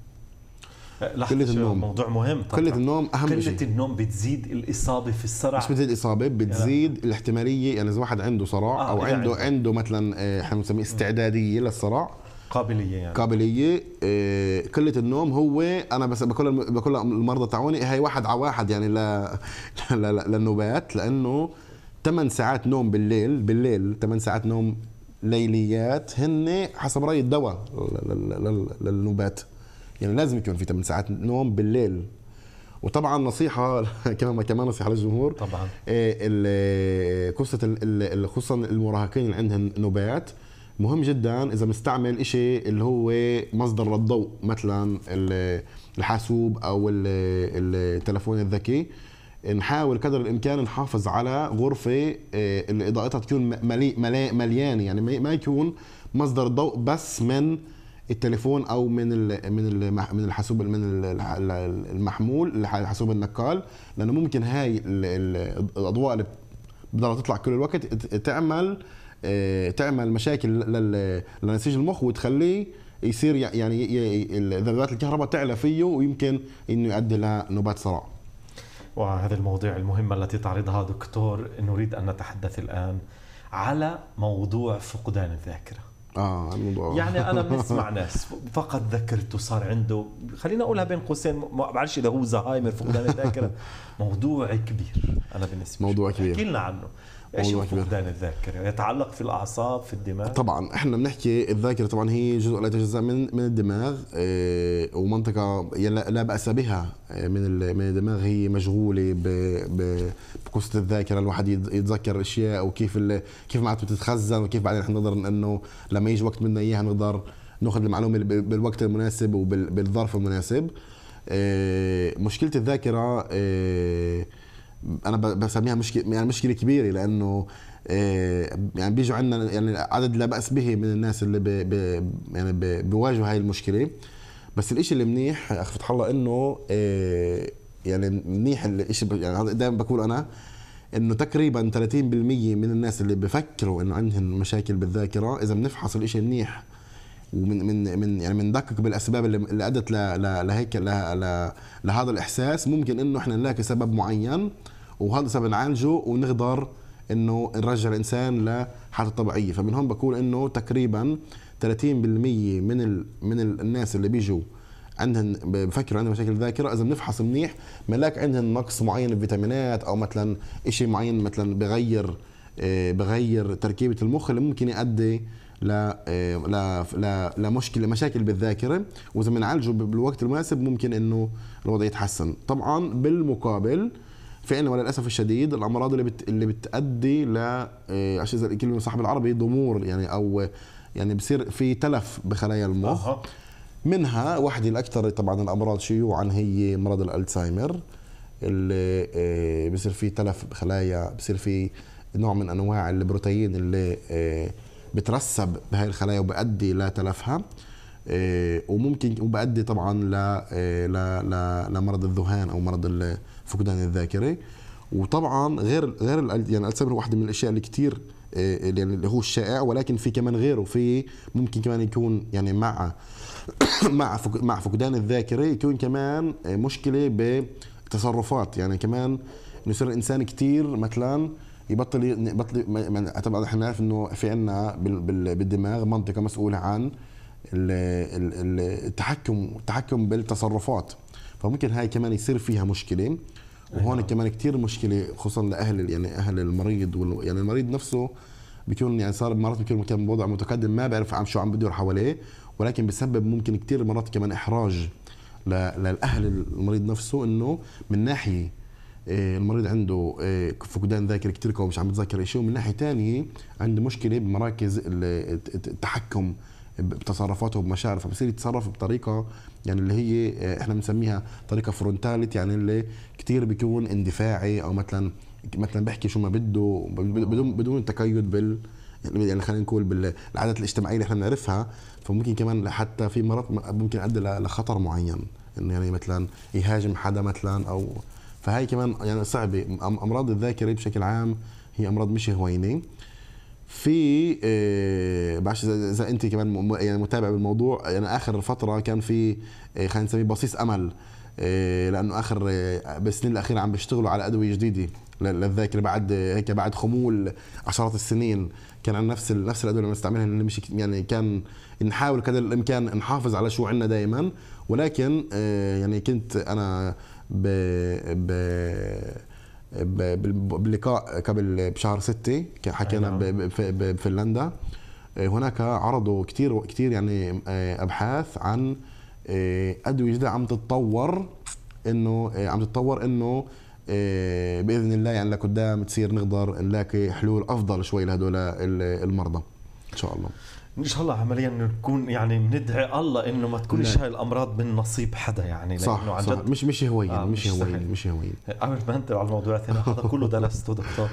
أه، قلة النوم موضوع مهم كلة قلة النوم أهم شيء قلة النوم بتزيد الإصابة في الصرع مش بتزيد الإصابة بتزيد يعني. الاحتمالية يعني إذا واحد عنده صرع آه أو إيه عنده يعني. عنده مثلا آه، احنا بنسميه استعدادية للصرع قابليه يعني قابليه إيه قله النوم هو انا بس بكل بكل المرضى تاعوني هي واحد على واحد يعني لا لا لا للنوبات لانه 8 ساعات نوم بالليل بالليل 8 ساعات نوم ليليات هن حسب راي الدواء للنوبات يعني لازم يكون في 8 ساعات نوم بالليل وطبعا نصيحه كمان كمان نصيحه للجمهور طبعا قصه إيه، خصوصا المراهقين اللي عندهم نوبات مهم جدا اذا مستعمل شيء اللي هو مصدر للضوء مثلا الحاسوب او التلفون الذكي نحاول قدر الامكان نحافظ على غرفه آه، اللي اضاءتها تكون ملي ملي مليانه يعني ما يكون مصدر الضوء بس من التليفون او من من من الحاسوب من المحمول الحاسوب النقال لانه ممكن هاي الاضواء اللي بدها تطلع كل الوقت تعمل آه، تعمل مشاكل لنسيج المخ وتخليه يصير يعني ذرات الكهرباء تعلى فيه ويمكن انه يؤدي لنوبات صرع وهذه المواضيع المهمة التي تعرضها دكتور نريد أن نتحدث الآن على موضوع فقدان الذاكرة آه الموضوع يعني أنا بسمع ناس فقد ذاكرته صار عنده خلينا أقولها بين قوسين ما بعرفش إذا هو زهايمر فقدان الذاكرة موضوع كبير أنا بالنسبة موضوع كبير احكي لنا عنه ايش فقدان الذاكره؟ يتعلق في الاعصاب في الدماغ؟ طبعا احنا بنحكي الذاكره طبعا هي جزء لا يتجزا من من الدماغ آه، ومنطقه يعني لا باس بها آه، من من الدماغ هي مشغوله بقصه الذاكره الواحد يتذكر اشياء وكيف كيف معناته بتتخزن وكيف بعدين احنا نقدر انه لما يجي وقت بدنا اياها نقدر ناخذ المعلومه بالوقت المناسب وبالظرف المناسب آه، مشكله الذاكره انا بسميها مشكله يعني مشكله كبيره لانه آه، يعني بيجوا عندنا يعني عدد لا باس به من الناس اللي بي بي يعني بي بيواجهوا هاي المشكله بس الاشي اللي منيح اخ فتح الله انه آه، يعني منيح الاشي يعني هذا دائما بقول انا انه تقريبا 30% من الناس اللي بفكروا انه عندهم مشاكل بالذاكره اذا بنفحص الاشي منيح ومن من من يعني بندقق بالاسباب اللي ادت لهيك لهذا الاحساس ممكن انه احنا نلاقي سبب معين وهذا سبب نعالجه ونقدر انه نرجع الانسان لحالته الطبيعيه فمن هون بقول انه تقريبا 30% من ال... من الناس اللي بيجوا عندهم بفكروا عندهم مشاكل ذاكره اذا بنفحص منيح ملاك عندهم نقص معين بفيتامينات او مثلا شيء معين مثلا بغير آه، بغير تركيبه المخ اللي ممكن يؤدي ل آه، ل لمشكله مشاكل بالذاكره واذا بنعالجه بالوقت المناسب ممكن انه الوضع يتحسن طبعا بالمقابل فعلا وللاسف الشديد الامراض اللي بت... اللي بتؤدي ل آه، عشان زي الكلمه صاحب العربي ضمور يعني او يعني بصير في تلف بخلايا المخ منها واحده الاكثر طبعا الامراض شيوعا هي مرض الالزهايمر اللي آه، بصير في تلف بخلايا بصير في نوع من انواع البروتين اللي آه، بترسب بهاي الخلايا وبيؤدي لتلفها وممكن وبيؤدي طبعا ل لمرض الذهان او مرض فقدان الذاكره وطبعا غير غير يعني الزهايمر واحده من الاشياء اللي كثير يعني آه، اللي هو الشائع ولكن في كمان غيره في ممكن كمان يكون يعني مع مع مع فقدان الذاكره يكون كمان آه، مشكله بتصرفات يعني كمان يصير الانسان كثير مثلا يبطل يبطل طبعا يعني احنا نعرف انه في عندنا بالدماغ منطقه مسؤوله عن التحكم التحكم بالتصرفات فممكن هاي كمان يصير فيها مشكله وهون أيوة. كمان كثير مشكله خصوصا لاهل يعني اهل المريض وال... يعني المريض نفسه بيكون يعني صار مرات بيكون كان بوضع متقدم ما بعرف عم شو عم بدور حواليه ولكن بسبب ممكن كثير مرات كمان احراج ل... للاهل المريض نفسه انه من ناحيه آه، المريض عنده آه، فقدان ذاكرة كتير قوي مش عم يتذكر شيء ومن ناحية ثانية عنده مشكلة بمراكز التحكم بتصرفاته وبمشاعره فبصير يتصرف بطريقه يعني اللي هي آه، احنا بنسميها طريقه فرونتاليتي يعني اللي كثير بيكون اندفاعي او مثلا مثلا بحكي شو ما بده بدون بدون تقيد بال يعني خلينا نقول بالعادات الاجتماعيه اللي احنا بنعرفها فممكن كمان حتى في مرات ممكن يؤدي لخطر معين انه يعني مثلا يهاجم حدا مثلا او فهي كمان يعني صعبه امراض الذاكره بشكل عام هي امراض مش هوينه في بعرفش آه، اذا انت كمان يعني متابع بالموضوع يعني اخر فتره كان في آه، خلينا نسميه بصيص امل آه، لانه اخر بالسنين الاخيره عم بيشتغلوا على ادويه جديده للذاكره بعد هيك بعد خمول عشرات السنين كان عن نفس نفس الادويه اللي بنستعملها اللي مش يعني كان نحاول قدر الامكان نحافظ على شو عندنا دائما ولكن يعني كنت انا ب... ب... بلقاء قبل بشهر ستة حكينا نعم. بفنلندا آه، هناك عرضوا كثير كثير يعني آه، ابحاث عن آه، ادويه جديده عم تتطور انه عم تتطور انه باذن الله يعني لقدام تصير نقدر نلاقي حلول افضل شوي لهدول المرضى ان شاء الله ان شاء الله عمليا نكون يعني بندعي الله انه ما تكونش هاي الامراض من نصيب حدا يعني صح لانه عن جد مش مش هوين آه مش هوين مش هوين عم بنتر على الموضوع ثاني هذا كله درسته دكتور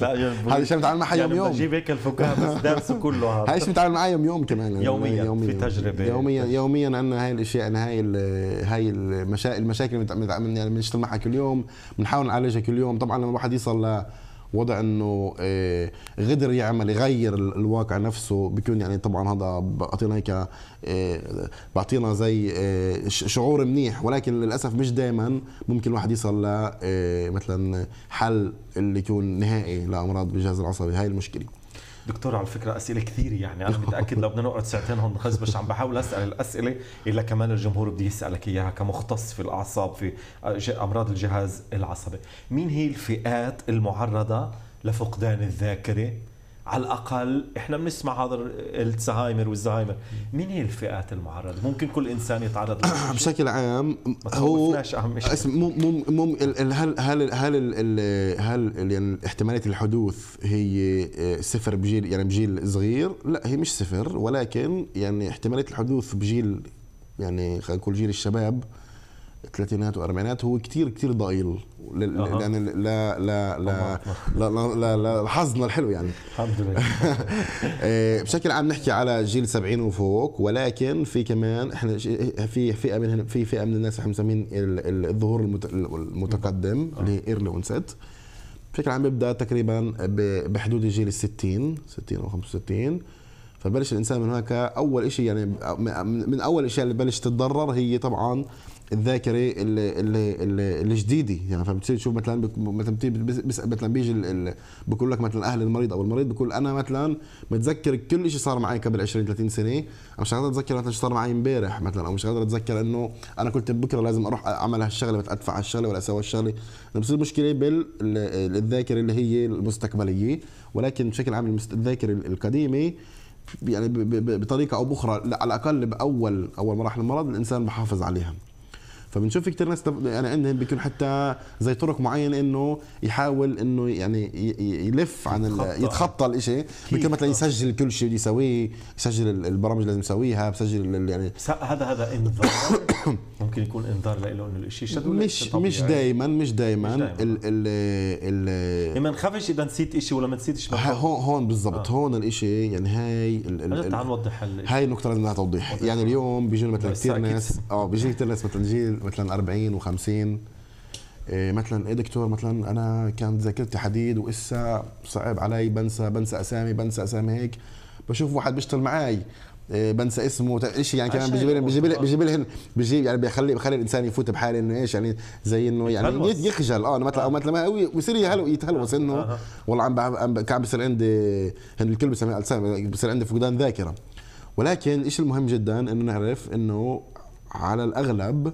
لا يعني هذا شيء بتعامل معه يوم يوم بجيب هيك الفكاهه بس درسه كله هذا هاي شيء بتعامل معه يوم يوم كمان يوميا, يوميا في تجربه يوميا يوميا عندنا هاي الاشياء أنا يعني هاي هاي المشاكل المشاكل يعني بنشتغل معها كل يوم بنحاول نعالجها كل يوم طبعا لما الواحد يوصل وضع انه آه، غدر يعمل يغير الواقع نفسه بيكون يعني طبعا هذا بعطينا هيك آه، بعطينا زي آه، شعور منيح ولكن للاسف مش دائما ممكن الواحد يصل ل مثلا حل اللي يكون نهائي لامراض الجهاز العصبي هاي المشكله دكتور على فكره اسئله كثير يعني انا متاكد لو بدنا نقعد ساعتين هون خلص بس عم بحاول اسال الاسئله اللي كمان الجمهور بده يسالك اياها كمختص في الاعصاب في امراض الجهاز العصبي مين هي الفئات المعرضه لفقدان الذاكره على الاقل احنا بنسمع هذا الزهايمر والزهايمر مين هي الفئات المعرضه ممكن كل انسان يتعرض بشكل عام هو مو هل هل هل هل يعني احتماليه الحدوث هي آه، صفر بجيل يعني بجيل صغير لا هي مش صفر ولكن يعني احتماليه الحدوث بجيل يعني خلينا نقول جيل الشباب الثلاثينات والاربعينات هو كتير كتير ضئيل يعني لا لا لا لا لا, لا حظنا الحلو يعني الحمد لله إيه، بشكل عام نحكي على جيل 70 وفوق ولكن في كمان احنا في فئه من في فئه من الناس احنا مسمين الظهور المتقدم اللي هي ايرلي اونست بشكل عام بيبدا تقريبا بحدود الجيل ال 60 60 او 65 فبلش الانسان من هناك اول شيء يعني من اول الاشياء اللي بلش تتضرر هي طبعا الذاكره الجديده يعني فبتصير تشوف مثلا مثلا مثلا بيجي بقول لك مثلا اهل المريض او المريض بقول انا مثلا متذكر كل شيء صار معي قبل 20 30 سنه مش قادر اتذكر مثلا شو صار معي امبارح مثلا او مش قادر اتذكر انه انا كنت بكره لازم اروح اعمل هالشغله ادفع هالشغله ولا اسوي هالشغله بصير مشكله بالذاكره اللي هي المستقبليه ولكن بشكل عام الذاكره القديمه يعني بطريقه او باخرى على الاقل باول اول مراحل المرض الانسان بحافظ عليها فبنشوف كثير ناس يعني عندهم بيكون حتى زي طرق معينه انه يحاول انه يعني يلف عن يتخطى, الشيء بيكون مثلا يسجل كل شيء بده يسويه يسجل البرامج اللي لازم يسويها بسجل يعني هذا هذا انذار ممكن يكون انذار له انه الشيء شد مش مش دائما مش دائما ال ال ما نخافش اذا نسيت شيء ولا ما نسيتش هون هون بالضبط آه. هون الشيء يعني هاي ال ال تعال نوضح هاي النقطه لازم توضيح يعني اليوم بيجونا مثلا كثير ناس اه بيجي كثير ناس مثلا جيل مثلا 40 و50 إيه، مثلا ايه دكتور مثلا انا كانت ذاكرتي حديد وإسا صعب علي بنسى بنسى اسامي بنسى اسامي هيك بشوف واحد بيشتغل معي إيه، بنسى اسمه شيء يعني كمان بجيب بجيب بجيب بجيب يعني بيخلي بخلي الانسان يفوت بحاله انه ايش يعني زي انه يعني يخجل اه مثلا او آه. مثلا ويصير يتهلوس انه آه. والله عم كان بصير عندي الكل بسميها السام بصير عندي فقدان ذاكره ولكن الشيء المهم جدا انه نعرف انه على الاغلب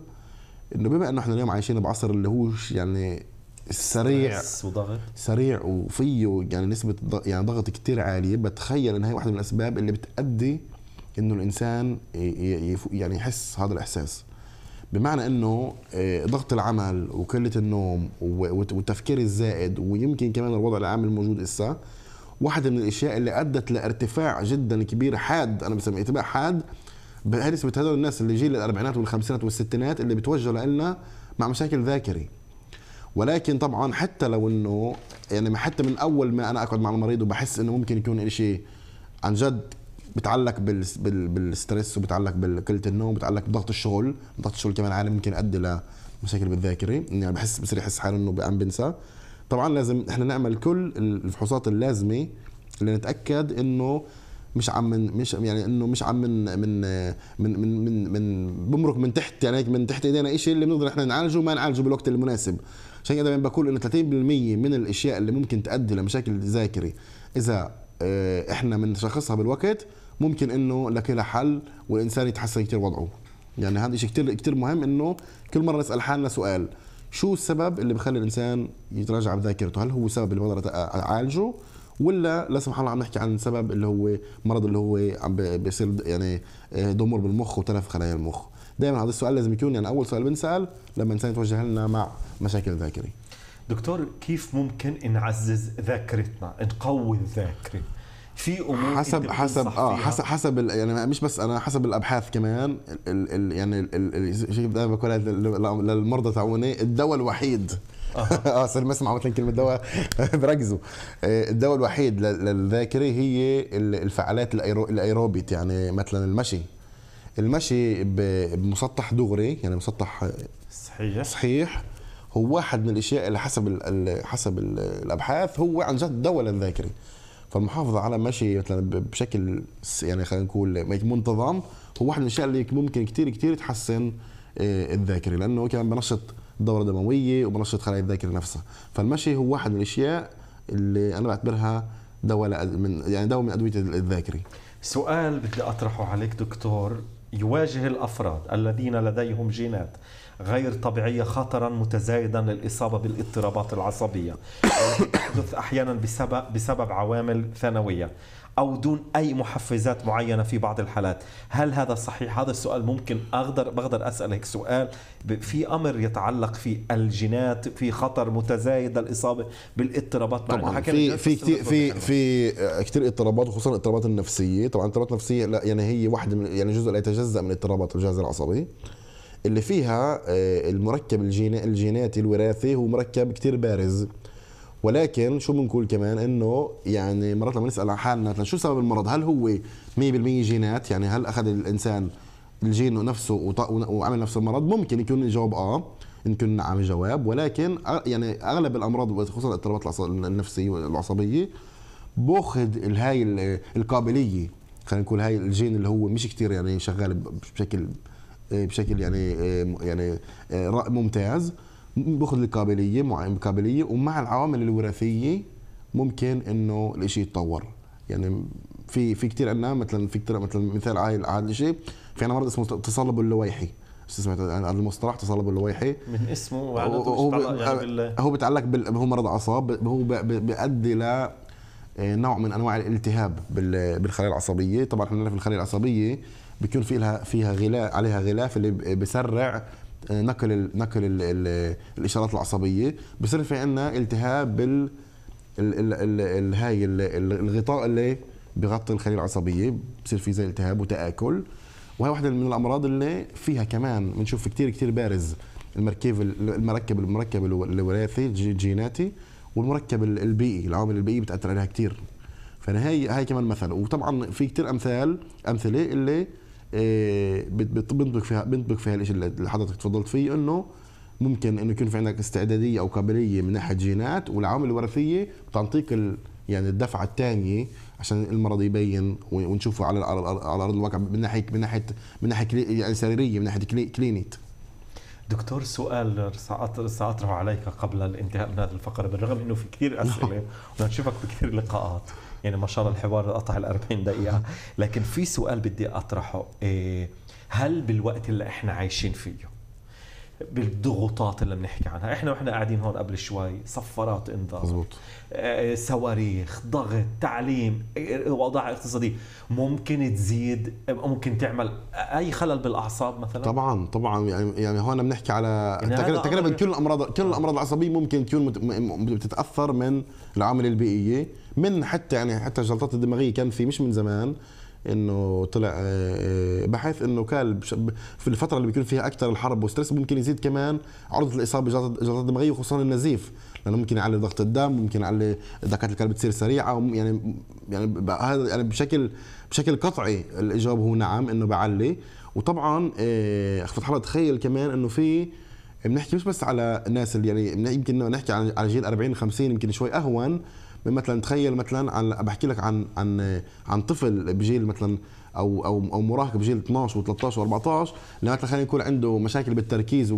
انه بما انه احنا اليوم عايشين بعصر اللي هو يعني سريع وضغط سريع وفيه يعني نسبه يعني ضغط كثير عاليه بتخيل ان هي واحده من الاسباب اللي بتادي انه الانسان يعني يحس هذا الاحساس بمعنى انه آه، ضغط العمل وقله النوم والتفكير الزائد ويمكن كمان الوضع العام الموجود هسه واحدة من الاشياء اللي ادت لارتفاع جدا كبير حاد انا بسميه ارتفاع حاد بنسبه هذول الناس اللي جيل الاربعينات والخمسينات والستينات اللي بتوجهوا لنا مع مشاكل ذاكري ولكن طبعا حتى لو انه يعني حتى من اول ما انا اقعد مع المريض وبحس انه ممكن يكون شيء عن جد بتعلق بالستريس وبتعلق بقله النوم بتعلق بضغط الشغل ضغط الشغل كمان عالي ممكن يؤدي لمشاكل بالذاكره يعني بحس بصير يحس حاله انه عم بنسى طبعا لازم احنا نعمل كل الفحوصات اللازمه لنتاكد انه مش عم من مش يعني انه مش عم من من من من من, من بمرك من تحت يعني هيك من تحت ايدينا شيء اللي بنقدر احنا نعالجه وما نعالجه بالوقت المناسب عشان كده بقول انه 30% من الاشياء اللي ممكن تؤدي لمشاكل ذاكري اذا آه، احنا بنشخصها بالوقت ممكن انه لك لها حل والانسان يتحسن كثير وضعه يعني هذا شيء كثير كثير مهم انه كل مره نسال حالنا سؤال شو السبب اللي بخلي الانسان يتراجع بذاكرته هل هو سبب اللي بقدر اعالجه ولا لا سمح الله عم نحكي عن سبب اللي هو مرض اللي هو عم بيصير يعني ضمور آه، بالمخ وتلف خلايا المخ دائما هذا السؤال لازم يكون يعني اول سؤال بنسال لما الانسان يتوجه لنا مع مشاكل ذاكره دكتور كيف ممكن نعزز ذاكرتنا نقوي الذاكره في امور حسب حسب اه حسب حسب يعني مش بس انا حسب الابحاث كمان الـ الـ يعني ال ال دائما للمرضى تاعوني الدواء الوحيد اه اصل لما اسمع مثلا كلمه دواء بركزوا آه، الدواء الوحيد للذاكره هي الفعالات الايروبيت يعني مثلا المشي المشي بمسطح دغري يعني مسطح آه، صحيح صحيح هو واحد من الاشياء اللي حسب حسب الابحاث هو عن جد دواء للذاكره فالمحافظه على مشي مثلا بشكل يعني خلينا نقول منتظم هو واحد من الاشياء اللي ممكن كثير كثير تحسن آه، الذاكره لانه كمان بنشط دوره دمويه وبنشط خلايا الذاكره نفسها فالمشي هو واحد من الاشياء اللي انا بعتبرها دواء من يعني دواء من ادويه الذاكره سؤال بدي اطرحه عليك دكتور يواجه الافراد الذين لديهم جينات غير طبيعيه خطرا متزايدا للاصابه بالاضطرابات العصبيه تحدث احيانا بسبب بسبب عوامل ثانويه او دون اي محفزات معينه في بعض الحالات هل هذا صحيح هذا السؤال ممكن اقدر بقدر اسالك سؤال في امر يتعلق في الجينات في خطر متزايد الاصابه بالاضطرابات طبعا في في كتير في في آه، كثير اضطرابات وخصوصا الاضطرابات النفسيه طبعا الاضطرابات النفسيه لا يعني هي واحده من يعني جزء لا يتجزا من اضطرابات الجهاز العصبي اللي فيها آه، المركب الجيناتي الوراثي هو مركب كثير بارز ولكن شو بنقول كمان انه يعني مرات لما نسال عن حالنا شو سبب المرض هل هو 100% جينات يعني هل اخذ الانسان الجين نفسه وعمل نفسه المرض ممكن يكون الجواب اه يمكن نعم الجواب ولكن يعني اغلب الامراض خصوصا الاضطرابات النفسيه والعصبيه باخذ هاي القابليه خلينا نقول هاي الجين اللي هو مش كثير يعني شغال بشكل بشكل يعني آه، يعني آه، ممتاز باخذ الكابليه معين كابليه ومع العوامل الوراثيه ممكن انه الشيء يتطور يعني في في كثير عندنا مثلا في كثير مثلا مثال عادي هذا الشيء في عندنا مرض اسمه تصلب اللويحي سمعت هذا المصطلح تصلب اللويحي من اسمه هو يعني هو بيتعلق بال... هو مرض اعصاب هو بيؤدي ل آه، نوع من انواع الالتهاب بالخلايا العصبيه طبعا احنا في الخلايا العصبيه بيكون في لها فيها غلاف عليها غلاف اللي بسرع نقل الـ نقل الـ الـ الاشارات العصبيه بصير في عندنا التهاب بال ال ال ال هاي الغطاء اللي بغطي الخليه العصبيه بصير في زي التهاب وتاكل وهي واحده من الامراض اللي فيها كمان بنشوف كثير كثير بارز المركب المركب المركب الوراثي الجيناتي والمركب البيئي العوامل البيئيه بتاثر عليها كثير فانا هاي هي كمان مثل وطبعا في كثير امثال امثله اللي إيه، بنطبق فيها بنطبق فيها الشيء اللي حضرتك تفضلت فيه انه ممكن انه يكون في عندك استعداديه او قابليه من ناحيه جينات والعوامل الوراثيه بتعطيك ال... يعني الدفعه الثانيه عشان المرض يبين ونشوفه على على ارض الواقع من ناحيه من ناحيه من ناحيه يعني سريريه من ناحيه كلينيت دكتور سؤال سأطرح عليك قبل الانتهاء من هذه الفقرة بالرغم أنه في كثير نعم. أسئلة ونشوفك بكثير لقاءات يعني ما شاء الله الحوار قطع ال 40 دقيقه لكن في سؤال بدي اطرحه إيه، هل بالوقت اللي احنا عايشين فيه بالضغوطات اللي بنحكي عنها احنا واحنا قاعدين هون قبل شوي صفارات انذار مزبوط إيه، صواريخ ضغط تعليم إيه، وضع اقتصادي ممكن تزيد ممكن تعمل اي خلل بالاعصاب مثلا طبعا طبعا يعني يعني هون بنحكي على يعني تقريبا كل الامراض كل آه. الامراض العصبيه ممكن تكون بتتاثر من العوامل البيئيه من حتى يعني حتى الجلطات الدماغيه كان في مش من زمان انه طلع آه، آه، بحث انه كان في الفتره اللي بيكون فيها اكثر الحرب والستريس ممكن يزيد كمان عرضه الاصابه بجلطات دماغيه وخصوصا النزيف لانه ممكن يعلي ضغط الدم ممكن يعلي دقات القلب تصير سريعه يعني يعني هذا يعني بشكل بشكل قطعي الاجابه هو نعم انه بعلي وطبعا آه، اخ فتح الله تخيل كمان انه في بنحكي مش بس على الناس اللي يعني يمكن نحكي على جيل 40 50 يمكن شوي اهون مثلا تخيل مثلا عن بحكي لك عن عن عن طفل بجيل مثلا او او او مراهق بجيل 12 و13 و14 مثلا خلينا يكون عنده مشاكل بالتركيز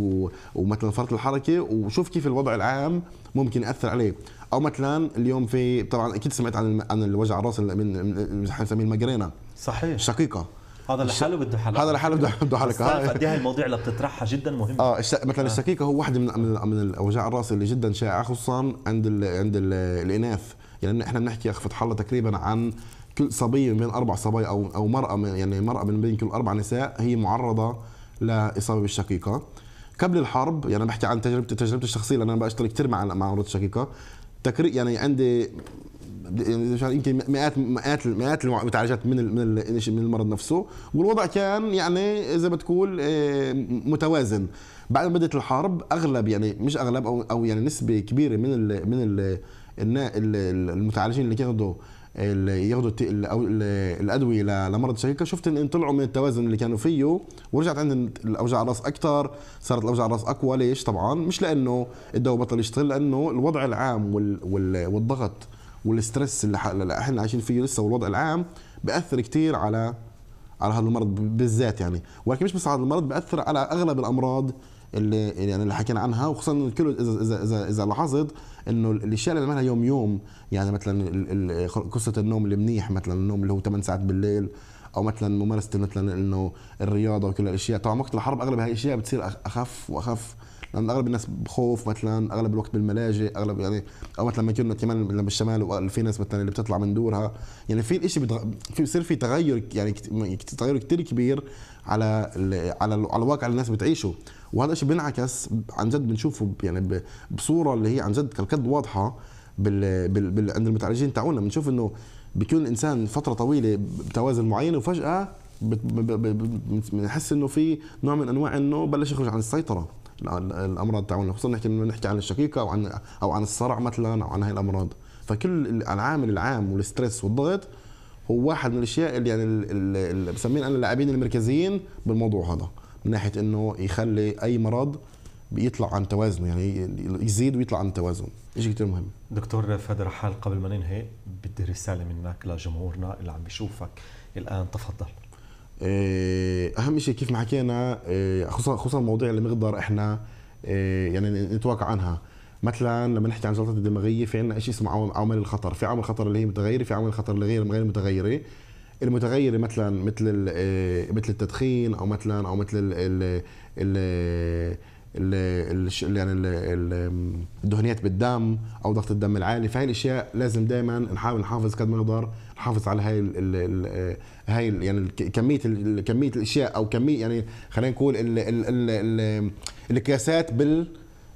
ومثلا فرط الحركه وشوف كيف الوضع العام ممكن ياثر عليه او مثلا اليوم في طبعا اكيد سمعت عن عن الوجع الراس من حنسميه المجرينا صحيح شقيقه هذا لحاله بده حلقه هذا لحاله بده حلقه قد ايه المواضيع اللي بتطرحها جدا مهمه اه مثلا آه. السكيكه هو واحده من من الاوجاع الراس اللي جدا شائعه خصوصا عند الـ عند الـ الاناث يعني احنا بنحكي يا فتح الله تقريبا عن كل صبيه من بين اربع صبايا او او مراه من يعني مراه من بين كل اربع نساء هي معرضه لاصابه بالشقيقه قبل الحرب يعني بحكي عن تجربتي تجربتي الشخصيه لان انا بشتغل كثير مع مع مرض الشقيقه تقريبا يعني عندي يمكن مئات مئات مئات المتعالجات من من المرض نفسه والوضع كان يعني اذا بتقول آه، متوازن بعد ما بدات الحرب اغلب يعني مش اغلب او او يعني نسبه كبيره من الـ من الـ المتعالجين اللي كانوا ياخذوا او الادويه لمرض الشيكه شفت ان طلعوا من التوازن اللي كانوا فيه ورجعت عندهم الاوجاع الراس اكثر صارت الاوجاع الراس اقوى ليش طبعا مش لانه الدواء بطل يشتغل لانه الوضع العام والضغط والستريس اللي, احنا عايشين فيه لسه والوضع العام بأثر كتير على على هذا المرض بالذات يعني ولكن مش بس على المرض بأثر على اغلب الامراض اللي يعني اللي حكينا عنها وخصوصا الكل اذا اذا اذا, إذا لاحظت انه الاشياء اللي بنعملها يوم يوم يعني مثلا قصه النوم المنيح مثلا النوم اللي هو 8 ساعات بالليل او مثلا ممارسه مثلا انه الرياضه وكل الاشياء طبعا وقت الحرب اغلب هاي الاشياء بتصير اخف واخف لان اغلب الناس بخوف مثلا اغلب الوقت بالملاجئ اغلب يعني او مثلا لما كنا كمان لما بالشمال وفي ناس مثلا اللي بتطلع من دورها يعني في الشيء بتغ... في بصير في تغير يعني تغير كثير كبير على ال... على ال... على الواقع اللي الناس بتعيشه وهذا الشيء بينعكس عن جد بنشوفه يعني بصوره اللي هي عن جد كالكد واضحه بال... بال... بال... عند المتعالجين تاعونا بنشوف انه بيكون الانسان فتره طويله بتوازن معين وفجاه بنحس انه في نوع من انواع انه بلش يخرج عن السيطره الامراض التعاونيه خصوصا نحكي نحكي عن الشقيقه او عن او عن الصرع مثلا او عن هاي الامراض فكل العامل العام والستريس والضغط هو واحد من الاشياء اللي يعني اللي بسميه انا اللاعبين المركزيين بالموضوع هذا من ناحيه انه يخلي اي مرض بيطلع عن توازنه يعني يزيد ويطلع عن توازن شيء كثير مهم دكتور فهد رحال قبل ما ننهي بدي رساله منك لجمهورنا اللي عم بيشوفك الان تفضل آه، اهم شيء كيف ما حكينا آه، خصوصا خصوصا المواضيع اللي بنقدر احنا آه، يعني نتوقع عنها مثلا لما نحكي عن الجلطات الدماغيه في عندنا شيء اسمه عوامل الخطر في عوامل الخطر اللي هي متغيره في عوامل الخطر اللي غير غير متغيره المتغيره مثلا مثل مثل التدخين او مثلا او مثل ال ال ال يعني ال الدهنيات بالدم او ضغط الدم العالي فهي الاشياء لازم دائما نحاول نحافظ قد ما نقدر نحافظ على هاي ال هاي يعني كميه كميه الاشياء او كميه يعني خلينا نقول ال ال ال القياسات بال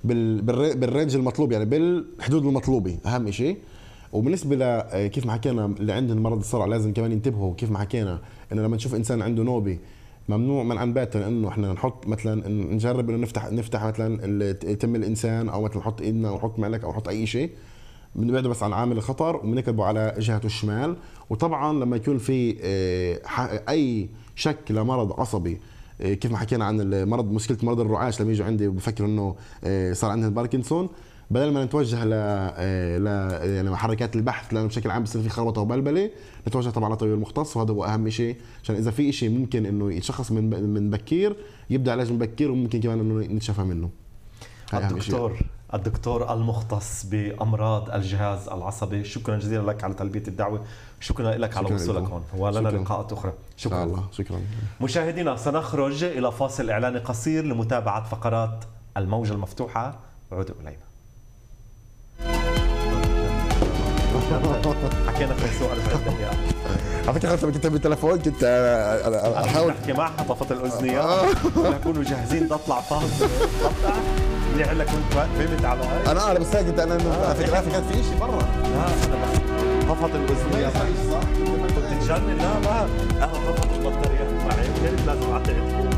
بالرينج المطلوب يعني بالحدود المطلوبه اهم شيء وبالنسبه لكيف ما حكينا اللي عندهم مرض الصرع لازم كمان ينتبهوا كيف ما حكينا انه لما نشوف انسان عنده نوبه ممنوع منعا باتا انه احنا نحط مثلا نجرب انه نفتح نفتح مثلا تم الانسان او مثلا نحط ايدنا او نحط ملك او نحط اي شيء بنبعده بس عن عامل الخطر وبنكتبه على جهته الشمال وطبعا لما يكون في آه، اي شك لمرض عصبي آه، كيف ما حكينا عن المرض مشكله مرض الرعاش لما يجوا عندي بفكر انه آه، صار عندهم باركنسون بدل ما نتوجه ل آه، ل يعني آه، محركات البحث لانه بشكل عام بصير في خربطه وبلبله نتوجه طبعا للطبيب المختص وهذا هو اهم شيء عشان اذا في شيء ممكن انه يتشخص من من بكير يبدا علاج من بكير وممكن كمان انه يتشفى منه الدكتور الدكتور المختص بامراض الجهاز العصبي شكرا جزيلا لك على تلبيه الدعوه شكرا لك على وصولك هون ولنا لقاءات اخرى شكرا الله شكرا مشاهدينا سنخرج الى فاصل اعلاني قصير لمتابعه فقرات الموجه المفتوحه عودوا الينا حكينا 45 دقيقة يعني. على فكره لما كنت بالتليفون كنت آه، آه، آه، انا احاول احكي معها طفت الاذنيات نكونوا جاهزين تطلع فاصل اللي هلا كنت فهمت على هاي انا انا بس كنت انا على فكره كان في شيء برا لا انا طفت الاذنيات كنت تجنن لا ما انا طفت البطاريه معي لازم اعطي